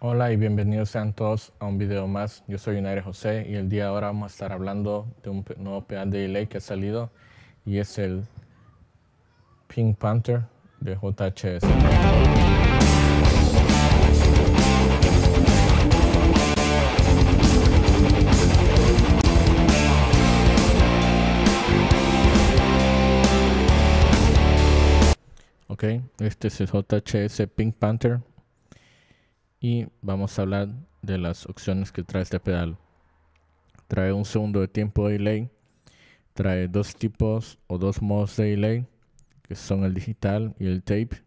Hola y bienvenidos sean todos a un video más. Yo soy Unaire José y el día de ahora vamos a estar hablando de un nuevo pedal de delay que ha salido y es el Pink Panther de JHS. Ok, este es el JHS Pink Panther y vamos a hablar de las opciones que trae este pedal. Trae un segundo de tiempo de delay, trae dos tipos o dos modos de delay, que son el digital y el tape.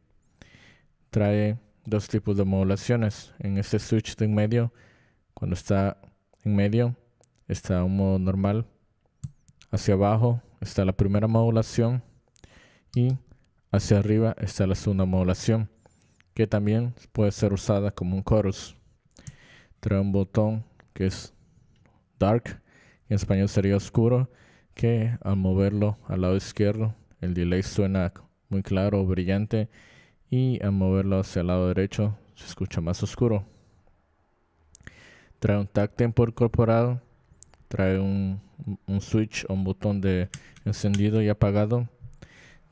Trae dos tipos de modulaciones. En este switch de en medio, cuando está en medio, está un modo normal. Hacia abajo está la primera modulación y hacia arriba está la segunda modulación que también puede ser usada como un chorus. Trae un botón que es dark, en español sería oscuro, que al moverlo al lado izquierdo, el delay suena muy claro, brillante, y al moverlo hacia el lado derecho se escucha más oscuro. Trae un tag tempo incorporado, trae un, un switch o un botón de encendido y apagado,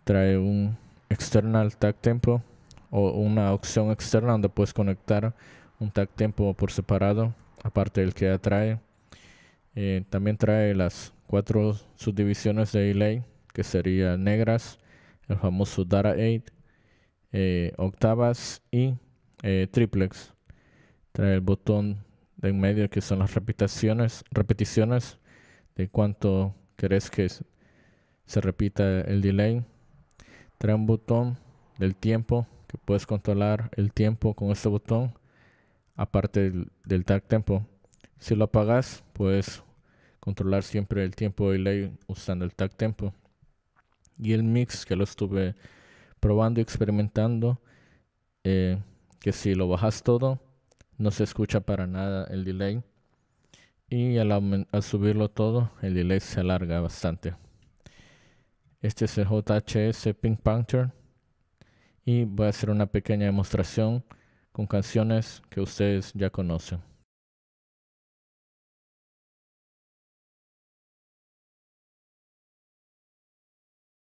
trae un external tag tempo o una opción externa donde puedes conectar un tag tempo por separado, aparte del que atrae trae. Eh, también trae las cuatro subdivisiones de delay, que serían negras, el famoso data 8, eh, octavas y eh, triplex. Trae el botón de en medio que son las repeticiones, repeticiones de cuánto querés que se repita el delay. Trae un botón del tiempo que puedes controlar el tiempo con este botón, aparte del, tag tempo. Si lo apagas, puedes controlar siempre el tiempo de delay usando el tag tempo. Y el mix que lo estuve probando y experimentando, eh, que si lo bajas todo, no se escucha para nada el delay. Y al, al subirlo todo, el delay se alarga bastante. Este es el JHS Pink Panther y voy a hacer una pequeña demostración con canciones que ustedes ya conocen.